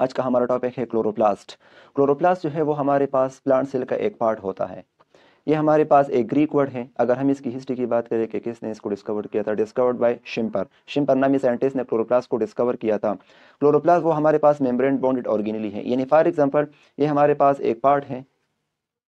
आज का हमारा टॉपिक है क्लोरोप्लास्ट क्लोरोप्लास्ट जो है वो हमारे पास प्लांट सेल का एक पार्ट होता है ये हमारे पास एक ग्रीक वर्ड है अगर हम इसकी हिस्ट्री की बात करें कि किसने इसको डिस्कवर किया था डिस्कवर्ड बाय शिम्पर शिम्पर नामी साइंटिस्ट ने क्लोरोप्लास्ट को डिस्कवर किया था क्लोरोप्लास्ट वो हमारे पास मेम्ब्रेन बॉन्डेड ऑर्गेनली है यानी फॉर एग्जांपल ये हमारे पास एक पार्ट है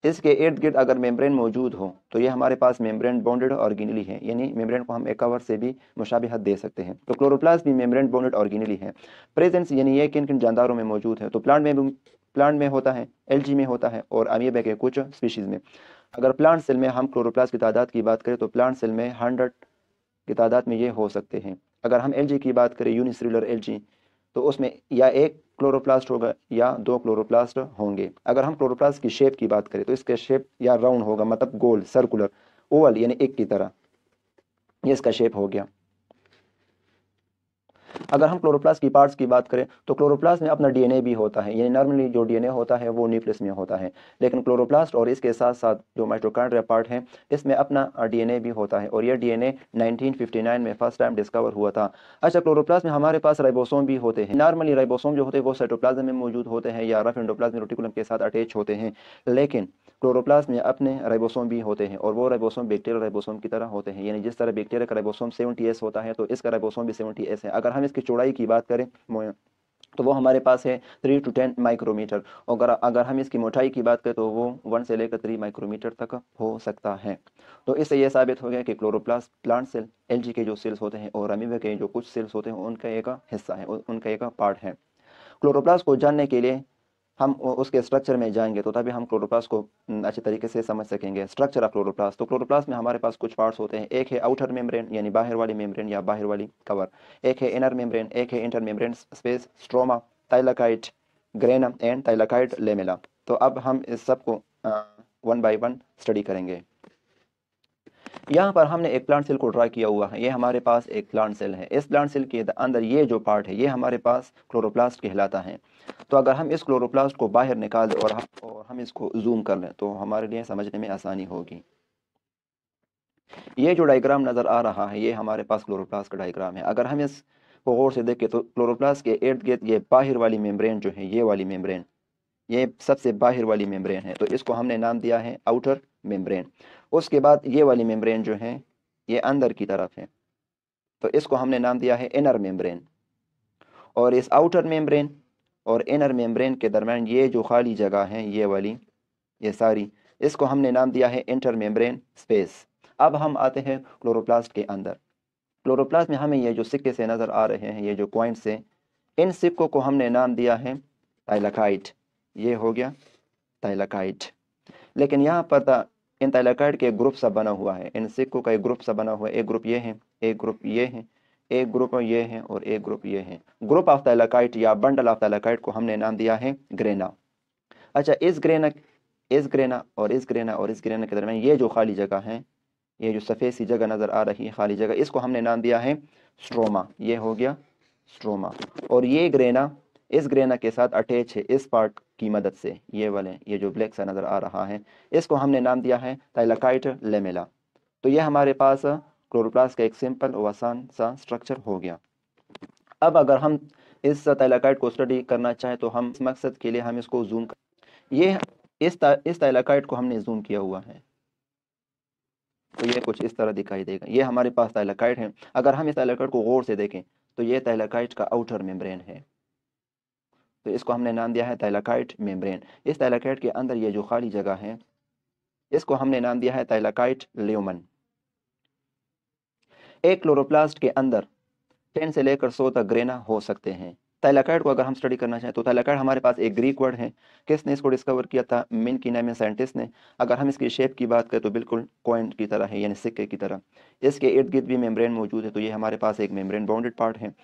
इसके इर्द गिर्द अगर मेम्ब्रेन मौजूद हो तो ये हमारे पास मेम्ब्रेन बॉन्डेड ऑर्गेनली है यानी मेम्ब्रेन को हम एक कवर से भी मुशाबहत दे सकते हैं तो क्लोरोप्लास्ट भी मेम्ब्रेन बॉन्डेड ऑर्गेनली है प्रेजेंस यानी ये किन किन जानदारों में मौजूद है तो प्लांट में प्लांट में होता है जी में होता है और अमीबे के कुछ स्पीशीज़ में अगर प्लांट सेल में हम क्लोरोप्लास्ट की तादाद की बात करें तो प्लांट सेल में हंड्रेड की तादाद में ये हो सकते हैं अगर हम एल की बात करें यूनिसलर एल तो उसमें या एक क्लोरोप्लास्ट होगा या दो क्लोरोप्लास्ट होंगे अगर हम क्लोरोप्लास्ट की शेप की बात करें तो इसका शेप या राउंड होगा मतलब गोल सर्कुलर ओवल यानी एक की तरह ये इसका शेप हो गया अगर हम क्लोरोप्लास्ट की पार्ट्स की बात करें तो क्लोरोप्लास्ट में अपना डीएनए भी होता है यानी नॉर्मली जो डीएनए होता है वो न्यूक्लियस में होता है लेकिन क्लोरोप्लास्ट और इसके साथ साथ जो माइट्रोकॉन्ड्रिया पार्ट है इसमें अपना डीएनए भी होता है और यह डीएनए 1959 में फर्स्ट टाइम डिस्कवर हुआ था अच्छा क्लोरोप्लास्ट में हमारे पास राइबोसोम भी होते हैं नॉर्मली राइबोसोम जो होते हैं वो साइटोप्लाज्म में मौजूद होते हैं या रफ एंडोप्लाज्मिक रोटिकुलम के साथ अटैच होते हैं लेकिन क्लोरोप्लास्ट में अपने राइबोसोम भी होते हैं और वो राइबोसोम बैक्टीरियल राइबोसोम की तरह होते हैं यानी जिस तरह बैक्टीरिया का राइबोसोम एस होता है तो इसका राइबोसोम भी सेवेंटी एस है अगर हम इसकी चौड़ाई की बात करें तो वो हमारे पास है थ्री टू टेन माइक्रोमीटर और अगर हम इसकी मोटाई की बात करें तो वो वन से लेकर थ्री माइक्रोमीटर तक हो सकता है तो इससे यह साबित हो गया कि क्लोरोप्लास्ट प्लांट सेल जी के जो सेल्स होते हैं और अमीबा के जो कुछ सेल्स होते हैं उनका एक हिस्सा है उनका एक पार्ट है क्लोरोप्लास्ट को जानने के लिए हम उसके स्ट्रक्चर में जाएंगे तो तभी हम क्लोरोप्लास्ट को अच्छे तरीके से समझ सकेंगे स्ट्रक्चर ऑफ क्लोरोप्लास्ट तो क्लोरोप्लास्ट में हमारे पास कुछ पार्ट्स होते हैं एक है आउटर मेम्ब्रेन यानी बाहर वाली मेम्ब्रेन या बाहर वाली कवर एक है इनर मेम्ब्रेन एक है inter membrane space stroma thylakoid granum and thylakoid lamella तो अब हम इस सबको वन बाई वन स्टडी करेंगे यहाँ पर हमने एक प्लांट सेल को ड्रा किया हुआ है ये हमारे पास एक प्लांट सेल है इस प्लांट सेल के अंदर ये जो पार्ट है ये हमारे पास क्लोरोप्लास्ट कहलाता है तो अगर हम इस क्लोरोप्लास्ट को बाहर निकाल दें और हम और हम इसको जूम कर लें तो हमारे लिए समझने में आसानी होगी ये जो डायग्राम नज़र आ रहा है ये हमारे पास क्लोरोप्लास्ट का डायग्राम है अगर हम इस को गौर से देखें तो क्लोरोप्लास्ट के इर्द गिर्द ये बाहर वाली मेम्ब्रेन जो है ये वाली मेम्ब्रेन ये सबसे बाहर वाली मेम्ब्रेन है तो इसको हमने नाम दिया है आउटर मेम्ब्रेन उसके बाद ये वाली मेम्ब्रेन जो है ये अंदर की तरफ है तो इसको हमने नाम दिया है इनर मेम्ब्रेन और इस आउटर मेम्ब्रेन और इनर मेम्ब्रेन के दरमियान ये जो खाली जगह है ये वाली ये सारी इसको हमने नाम दिया है इंटर मेम्ब्रेन स्पेस अब हम आते हैं क्लोरोप्लास्ट के अंदर क्लोरोप्लास्ट में हमें ये जो सिक्के से नज़र आ रहे हैं ये जो पॉइंट से इन सिक्कों को हमने नाम दिया है थाइलाकाइट ये हो गया थाइलाकाइट लेकिन यहाँ पर इन तैलाकाइड के ग्रुप सा बना हुआ है इन सिक्कों का एक ग्रुप सा बना हुआ है एक ग्रुप ये है एक ग्रुप ये है एक ग्रुप ये है और एक ग्रुप ये है ग्रुप ऑफ तैलाकाइट या बंडल ऑफ तैलाकाइट को हमने नाम दिया है ग्रेना अच्छा इस ग्रेना इस ग्रेना और इस ग्रेना और इस ग्रेना के दरमियान ये जो खाली जगह है ये जो सफ़ेद सी जगह नज़र आ रही है खाली जगह इसको हमने नाम दिया है स्ट्रोमा ये हो गया स्ट्रोमा और ये ग्रेना इस ग्रेना के साथ अटैच है इस पार्ट की मदद से ये वाले ये जो ब्लैक सा नज़र आ रहा है इसको हमने नाम दिया है टाइलाकाइट लेमेला तो ये हमारे पास क्लोरोप्लास का एक सिंपल और आसान सा स्ट्रक्चर हो गया अब अगर हम इस तैलाकाइट को स्टडी करना चाहें तो हम इस मकसद के लिए हम इसको जूम कर ये इस ता, इस तैलाकाइट को हमने जूम किया हुआ है तो ये कुछ इस तरह दिखाई देगा ये हमारे पास तैलकाइट है अगर हम इस तैलाकाइट को गौर से देखें तो ये तैलकाइट का आउटर मेम्ब्रेन है तो इसको हमने नाम दिया है तैलाकाइट मेम्ब्रेन इस तैलाकाइट के अंदर ये जो खाली जगह है इसको हमने नाम दिया है तैलाकाइट ल्यूमन एक क्लोरोप्लास्ट के अंदर टेन से लेकर सौ तक ग्रेना हो सकते हैं तैलाकाइट को अगर हम स्टडी करना चाहें तो तैलाकाइट हमारे पास एक ग्रीक वर्ड है किसने इसको डिस्कवर किया था मिन की नाम साइंटिस्ट ने अगर हम इसकी शेप की बात करें तो बिल्कुल कॉइन की तरह है यानी सिक्के की तरह इसके इर्द गिर्द भी मेम्ब्रेन मौजूद है तो ये हमारे पास एक मेम्ब्रेन बाउंडेड पार्ट है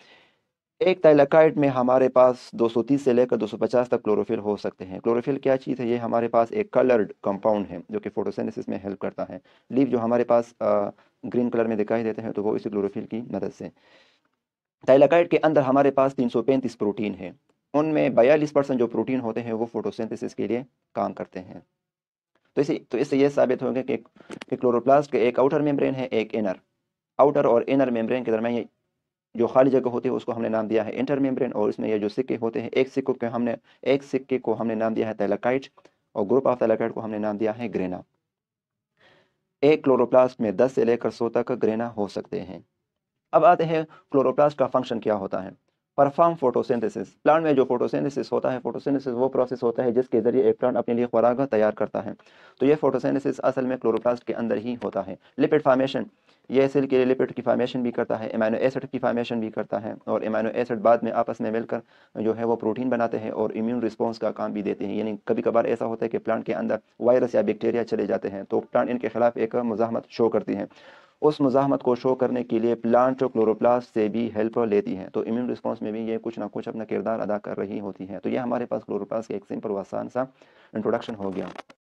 एक तैलकाइट में हमारे पास 230 से लेकर 250 तक क्लोरोफिल हो सकते हैं क्लोरोफिल क्या चीज़ है ये हमारे पास एक कलर्ड कंपाउंड है जो कि फोटोसेंथिस में हेल्प करता है लीव जो हमारे पास ग्रीन कलर में दिखाई देते हैं तो वो इसी क्लोरोफिल की मदद से तैलकाइट के अंदर हमारे पास तीन प्रोटीन है उनमें बयालीस परसेंट जो प्रोटीन होते हैं वो फोटोसेंथिस के लिए काम करते हैं तो इसे तो इससे यह साबित होगा कि, कि क्लोरोप्लास्ट के एक आउटर मेम्ब्रेन है एक इनर आउटर और इनर मेम्ब्रेन के दरमियान जो खाली जगह होती है उसको हमने नाम दिया है इंटर मेम्ब्रेन और इसमें ये जो सिक्के होते हैं एक सिक्के के हमने एक सिक्के को हमने नाम दिया है तेलाकाइट और ग्रुप ऑफ तेलाकाइट को हमने नाम दिया है ग्रेना एक क्लोरोप्लास्ट में 10 से लेकर 100 तक ग्रेना हो सकते हैं अब आते हैं क्लोरोप्लास्ट का फंक्शन क्या होता है परफॉर्म फोटोसिंथेसिस प्लांट में जो फोटोसिंथेसिस होता है फोटोसिंथेसिस वो प्रोसेस होता है जिसके जरिए एक प्लांट अपने लिए खुराक तैयार करता है तो ये फोटोसिंथेसिस असल में क्लोरोप्लास्ट के अंदर ही होता है लिपिड फार्मेशन ये सेल के लिए लिपिड की फार्मेशन भी करता है एमाइनो एसिड की फार्मेशन भी करता है और एमाइनो एसिड बाद में आपस में मिलकर जो है वो प्रोटीन बनाते हैं और इम्यून रिस्पॉन्स का काम भी देते हैं यानी कभी कभार ऐसा होता है कि प्लांट के अंदर वायरस या बैक्टीरिया चले जाते हैं तो प्लांट इनके खिलाफ एक मुजामत शो करती है उस मुजामत को शो करने के लिए प्लांट क्लोरोप्लास से भी हेल्प लेती हैं तो इम्यून रिस्पॉन्स में भी ये कुछ ना कुछ अपना किरदार अदा कर रही होती हैं तो ये हमारे पास क्लोरोप्लास का एक सिंपल आसान सा इंट्रोडक्शन हो गया